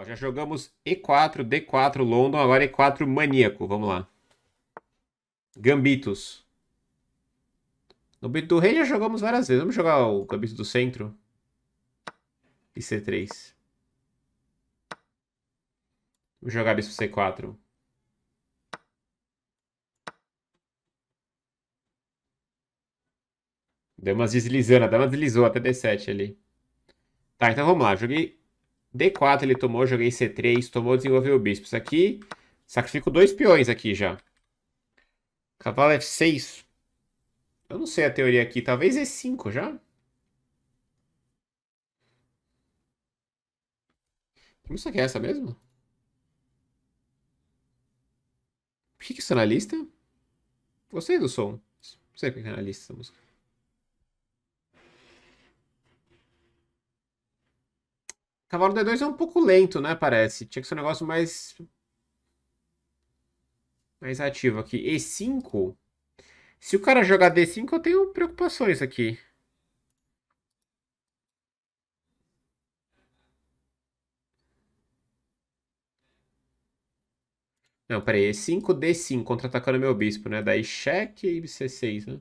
Ó, já jogamos E4, D4 London, agora E4 maníaco. Vamos lá. Gambitos. No Bito do Rei já jogamos várias vezes. Vamos jogar o Gambito do Centro. E C3. Vamos jogar Bispo C4. Deu umas deslizando, deu uma deslizou até D7 ali. Tá, então vamos lá. Joguei D4 ele tomou, joguei C3, tomou, desenvolveu o bispo. Isso aqui, sacrifico dois peões aqui já. Cavalo F6. Eu não sei a teoria aqui, talvez E5 já? Como isso aqui é essa mesmo? Por que, que isso é na lista? Gostei do som. Não sei que é na lista essa música. Cavalo D2 é um pouco lento, né? Parece. Tinha que ser um negócio mais. Mais ativo aqui. E5. Se o cara jogar D5, eu tenho preocupações aqui. Não, peraí. E5, D5, contra-atacando meu bispo, né? Daí cheque e C6, né?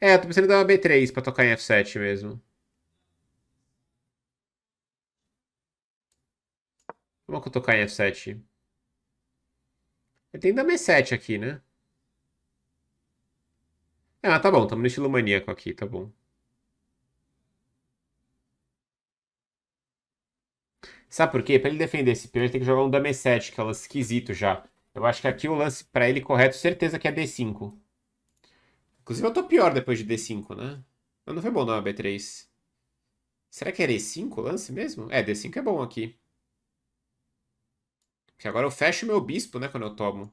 É, eu tô pensando em dar uma B3 pra tocar em F7 mesmo. Como é que eu tocar em F7? Ele tem dama E7 aqui, né? Ah, tá bom, estamos no estilo maníaco aqui, tá bom. Sabe por quê? Para ele defender esse peão, ele tem que jogar um dama E7, que é um lance esquisito já. Eu acho que aqui o lance para ele correto, certeza que é D5. Inclusive eu tô pior depois de D5, né? Mas não foi bom não a é B3. Será que é D5 o lance mesmo? É, D5 é bom aqui. Que agora eu fecho meu bispo, né, quando eu tomo.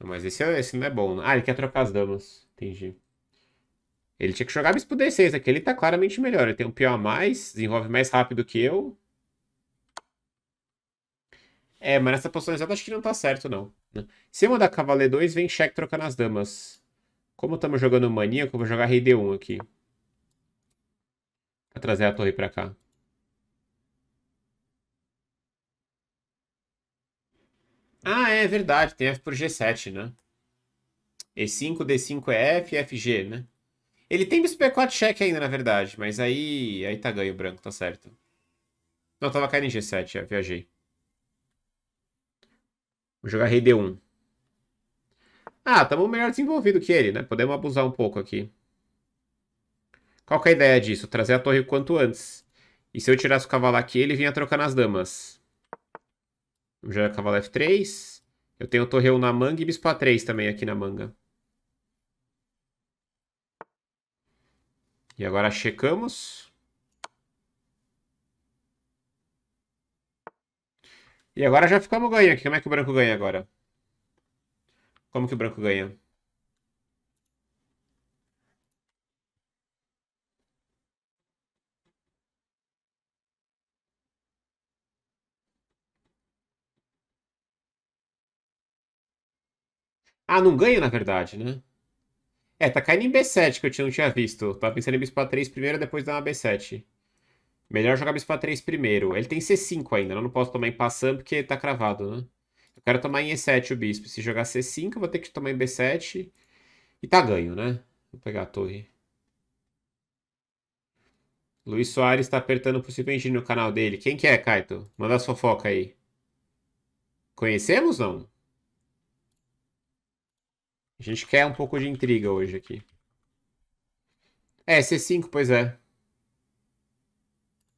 Não, mas esse, é, esse não é bom. Né? Ah, ele quer trocar as damas. Entendi. Ele tinha que jogar bispo D6. Aqui ele tá claramente melhor. Ele tem um pio a mais, desenvolve mais rápido que eu. É, mas nessa posição exata acho que não tá certo, não. Né? Se eu mandar cavaleiro 2, vem cheque trocando as damas. Como estamos jogando maníaco, eu vou jogar rei D1 aqui. Vou trazer a torre pra cá. Ah, é verdade, tem F por G7, né? E5, D5 é F e FG, né? Ele tem bispo B4 check ainda, na verdade, mas aí, aí tá ganho o branco, tá certo. Não, tava caindo em G7, já, viajei. Vou jogar rei D1. Ah, tamo melhor desenvolvido que ele, né? Podemos abusar um pouco aqui. Qual que é a ideia disso? Trazer a torre o quanto antes. E se eu tirasse o cavalo aqui, ele vinha trocando as damas. jogar cavalo F3. Eu tenho torreão na manga e bispo A3 também aqui na manga. E agora checamos. E agora já ficamos ganhando aqui. Como é que o branco ganha agora? Como que o branco ganha? Ah, não ganha, na verdade, né? É, tá caindo em B7 que eu não tinha visto. Tava pensando em a 3 primeiro, depois dar uma B7. Melhor jogar a 3 primeiro. Ele tem C5 ainda, eu não posso tomar em passando porque tá cravado, né? Eu quero tomar em E7 o bispo. Se jogar C5, eu vou ter que tomar em B7. E tá ganho, né? Vou pegar a torre. Luiz Soares tá apertando o possível engine no canal dele. Quem que é, Kaito? Manda a fofoca aí. Conhecemos, não? A gente quer um pouco de intriga hoje aqui. É, C5, pois é.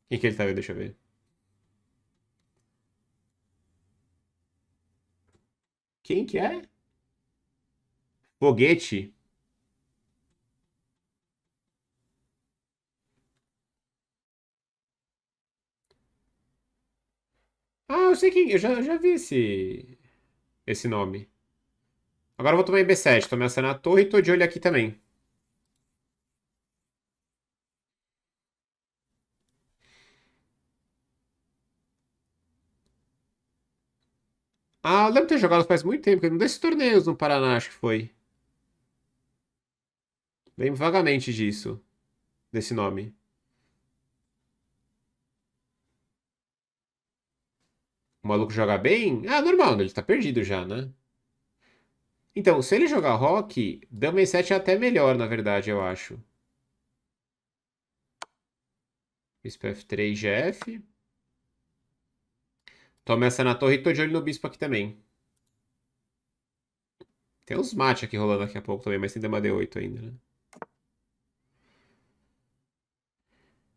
O que, que ele tá vendo? Deixa eu ver. Quem que é? Foguete. Ah, eu sei quem. Eu já, já vi esse. Esse nome. Agora eu vou tomar em B7. Tomei ação na torre e tô de olho aqui também. Ah, eu lembro de ter jogado faz muito tempo, porque não desses torneios no Paraná, acho que foi. Lembro vagamente disso, desse nome. O maluco joga bem? Ah, normal, né? ele tá perdido já, né? Então, se ele jogar rock, dama e7 é até melhor, na verdade, eu acho. Bispo f3, gf. Toma essa na torre e tô de olho no bispo aqui também. Tem uns mate aqui rolando daqui a pouco também, mas tem dama d8 ainda, né?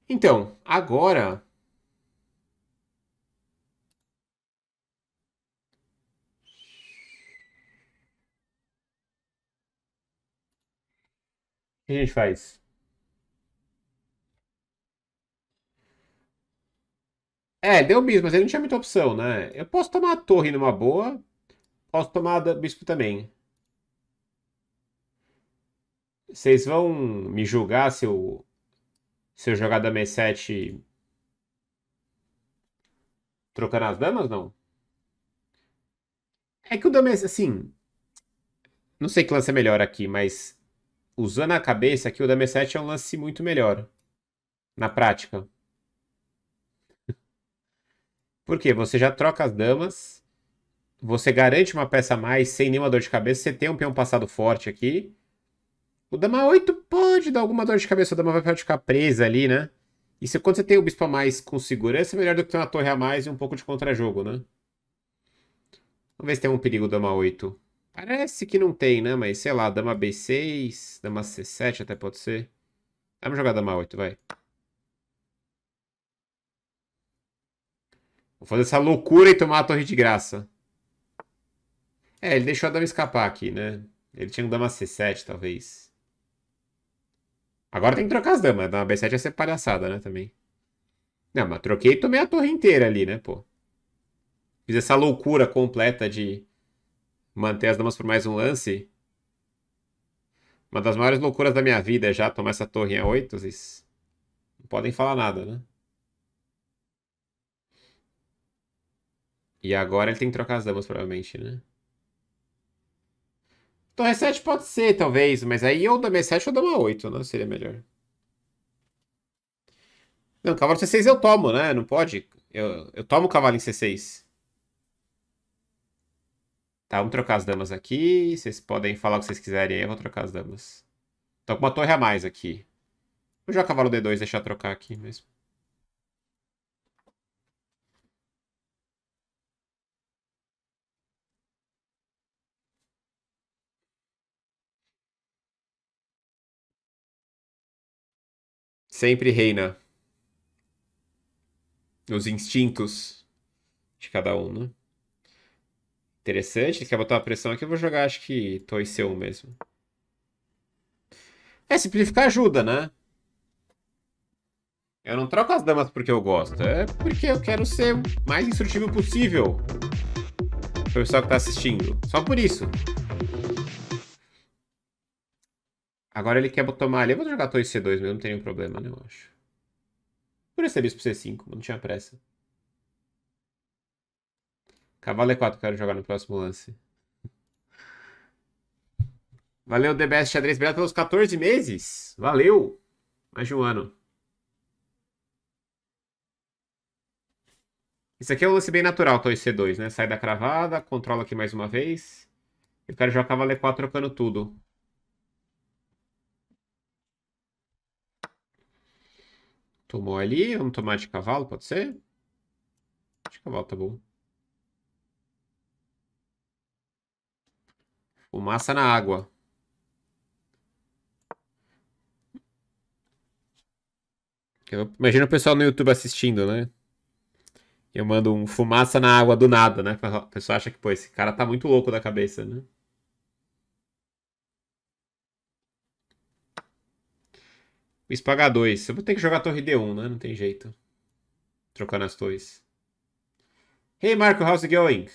Então, agora que a gente faz? É, deu bispo, mas ele não tinha muita opção, né? Eu posso tomar a torre numa boa. Posso tomar bispo também. Vocês vão me julgar se eu, se eu jogar dama e7 trocando as damas, não? É que o dama, assim... Não sei que lance é melhor aqui, mas usando a cabeça aqui, o dama 7 é um lance muito melhor na prática. Porque você já troca as damas, você garante uma peça a mais sem nenhuma dor de cabeça, você tem um peão passado forte aqui. O dama 8 pode dar alguma dor de cabeça, o dama vai ficar presa ali, né? E se, quando você tem o bispo a mais com segurança, é melhor do que ter uma torre a mais e um pouco de contra-jogo, né? Vamos ver se tem um perigo dama 8. Parece que não tem, né? Mas sei lá, dama B6, dama C7 até pode ser. Vamos jogar dama 8, vai. Vou fazer essa loucura e tomar a torre de graça. É, ele deixou a dama escapar aqui, né? Ele tinha um dama C7, talvez. Agora tem que trocar as damas. A né? dama B7 ia ser palhaçada, né, também. Não, mas troquei e tomei a torre inteira ali, né, pô. Fiz essa loucura completa de manter as damas por mais um lance. Uma das maiores loucuras da minha vida é já tomar essa torre a 8. Vocês não podem falar nada, né? E agora ele tem que trocar as damas, provavelmente, né? Torre 7 pode ser, talvez, mas aí ou dama 7 é ou dama 8, é né? Seria melhor. Não, cavalo C6 eu tomo, né? Não pode. Eu, eu tomo o cavalo em C6. Tá, vamos trocar as damas aqui. Vocês podem falar o que vocês quiserem aí, eu vou trocar as damas. Tô com uma torre a mais aqui. Vou jogar cavalo D2 deixar trocar aqui mesmo. Sempre reina os instintos de cada um, né? Interessante, ele quer botar uma pressão aqui, eu vou jogar acho que Toy C1 mesmo. É, simplificar ajuda, né? Eu não troco as damas porque eu gosto, é porque eu quero ser o mais instrutivo possível pro pessoal que tá assistindo. Só por isso. Agora ele quer tomar ali. Eu vou jogar Torre C2 mesmo, não tem nenhum problema, né? Eu acho. Por isso bispo C5, não tinha pressa. Cavalo E4, quero jogar no próximo lance. Valeu, The Best Xadrez. Obrigado pelos 14 meses. Valeu. Mais de um ano. Isso aqui é um lance bem natural, Toy C2, né? Sai da cravada, controla aqui mais uma vez. Eu quero jogar joga cavalo E4 trocando tudo. Tomou ali, vamos tomar de cavalo, pode ser? De cavalo tá bom. Fumaça tipo, na água. Imagina o pessoal no YouTube assistindo, né? Eu mando um fumaça na água do nada, né? O pessoal acha que, pô, esse cara tá muito louco da cabeça, né? Fiz pagar 2. Eu vou ter que jogar a torre D1, né? Não tem jeito. Trocando as torres. Hey, Marco, how's it going?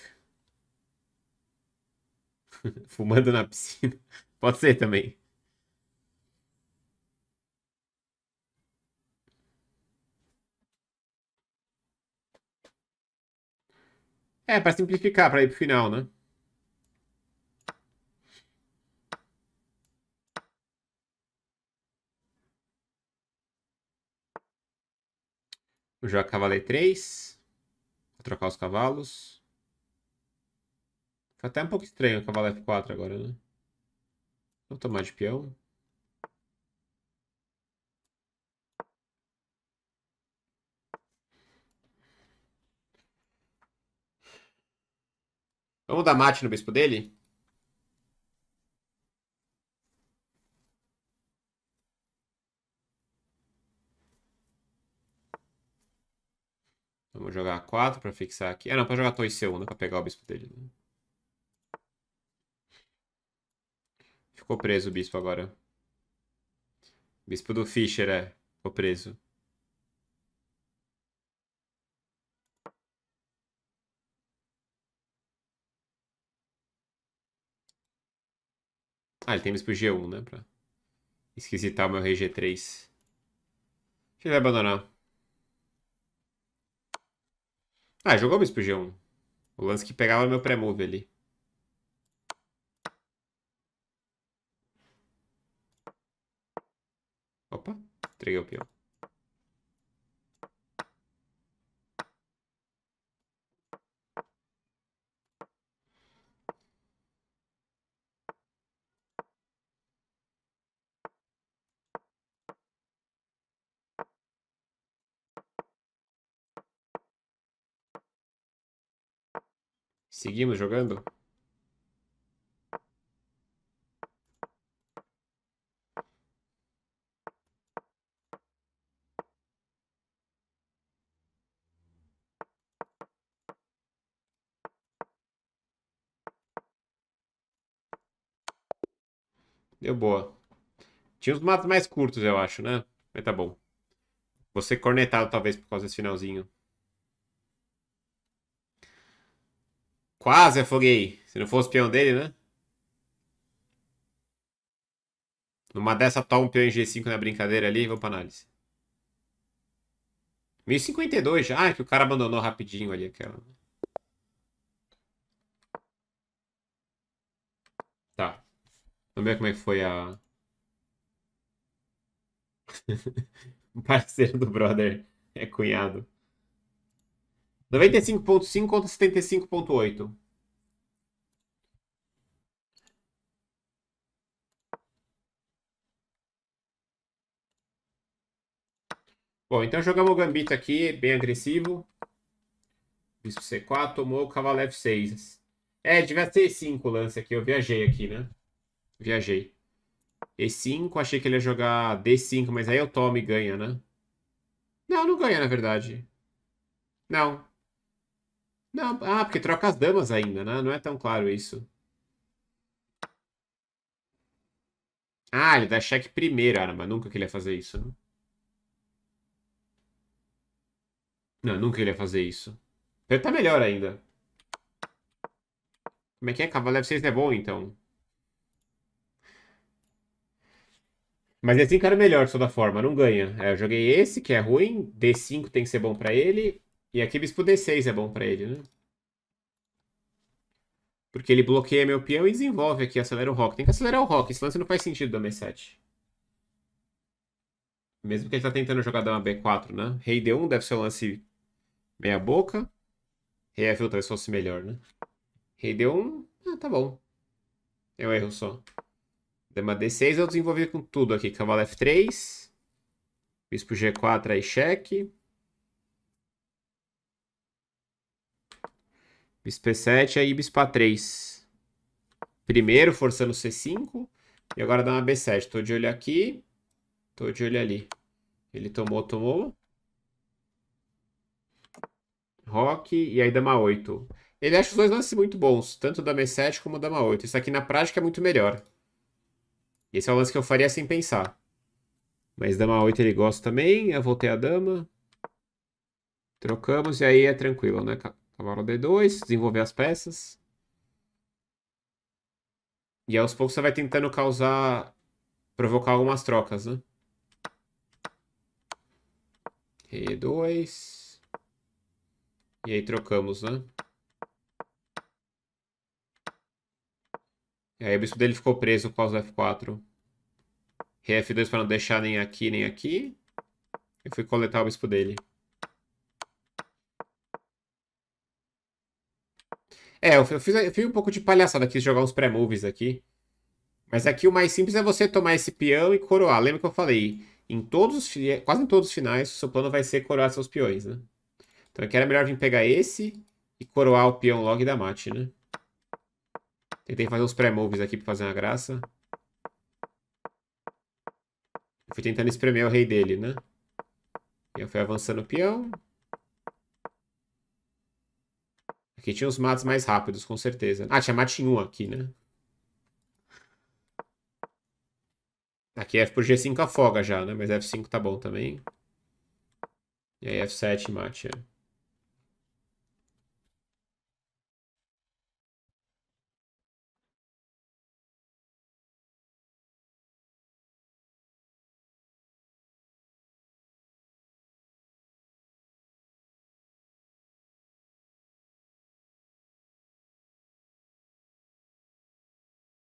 Fumando na piscina. Pode ser também. É, para simplificar, para ir pro final, né? Vou jogar cavaleiro 3. Vou trocar os cavalos. Tá até um pouco estranho o cavalo F4 agora, né? Vou tomar de peão. Vamos dar mate no bispo dele? Vamos jogar 4 para fixar aqui. Ah, não, para jogar torre C1, né? Para pegar o bispo dele. Né? Ficou preso o bispo agora. Bispo do Fischer, é. Ficou preso. Ah, ele tem bispo G1, né? Pra esquisitar o meu rei G3. Deixa ele abandonar. Ah, jogou o bispo G1. O lance que pegava meu pré-move ali. Trigo o Seguimos jogando? Deu boa. Tinha os matos mais curtos, eu acho, né? Mas tá bom. Vou ser cornetado, talvez, por causa desse finalzinho. Quase afoguei. Se não fosse o peão dele, né? Numa dessa, toma um peão em G5 na brincadeira ali vamos pra análise. 1052 já. Ah, é que o cara abandonou rapidinho ali aquela. Tá. Vamos ver como é que foi a. o parceiro do brother é cunhado. 95.5 contra 75.8. Bom, então jogamos o Gambito aqui, bem agressivo. Bispo C4, tomou o cavalo F6. É, devia ser 5 o lance aqui, eu viajei aqui, né? Viajei. E5, achei que ele ia jogar D5, mas aí eu tomo e ganha, né? Não, não ganha, na verdade. Não. Não, ah, porque troca as damas ainda, né? Não é tão claro isso. Ah, ele dá cheque primeiro, arma. Nunca que ele ia fazer isso, né? Não, nunca ele ia fazer isso. Ele tá melhor ainda. Como é que é? Cavaleiro 6 não é bom, então. Mas G5 é melhor de toda forma, não ganha. É, eu joguei esse, que é ruim, D5 tem que ser bom pra ele, e aqui bispo D6 é bom pra ele, né? Porque ele bloqueia meu peão e desenvolve aqui, acelera o rock. Tem que acelerar o rock, esse lance não faz sentido da E7. Mesmo que ele tá tentando jogar dama B4, né? Rei D1 deve ser o lance meia boca. Rei F1 talvez fosse melhor, né? Rei D1, ah, tá bom. É um erro só. Dama D6, eu desenvolvi com tudo aqui. Cavalo F3. Bispo G4 aí cheque. Bispo E7 aí Bispo A3. Primeiro forçando C5. E agora dá uma B7. Tô de olho aqui. Tô de olho ali. Ele tomou, tomou. Rock e aí dama 8. Ele acha os dois lances muito bons, tanto dama 7 como dama 8. Isso aqui na prática é muito melhor. Esse é o lance que eu faria sem pensar. Mas dama 8 ele gosta também. Eu voltei a dama. Trocamos e aí é tranquilo, né? Cavalo D2, desenvolver as peças. E aos poucos você vai tentando causar... Provocar algumas trocas, né? E2. E aí trocamos, né? E aí o bispo dele ficou preso com o F4. Rei F2 para não deixar nem aqui, nem aqui. Eu fui coletar o bispo dele. É, eu fiz, eu fiz um pouco de palhaçada aqui, jogar uns pré-moves aqui. Mas aqui o mais simples é você tomar esse peão e coroar. Lembra que eu falei? Em todos quase em todos os finais, seu plano vai ser coroar seus peões, né? Então aqui era melhor vir pegar esse e coroar o peão logo e dar mate, né? Tentei fazer uns pré-moves aqui pra fazer uma graça. fui tentando espremer o rei dele, né? Eu fui avançando o peão. Aqui tinha os matos mais rápidos, com certeza. Ah, tinha matinho aqui, né? Aqui F é por G5 afoga já, né? Mas F5 tá bom também. E aí F7 mate, é.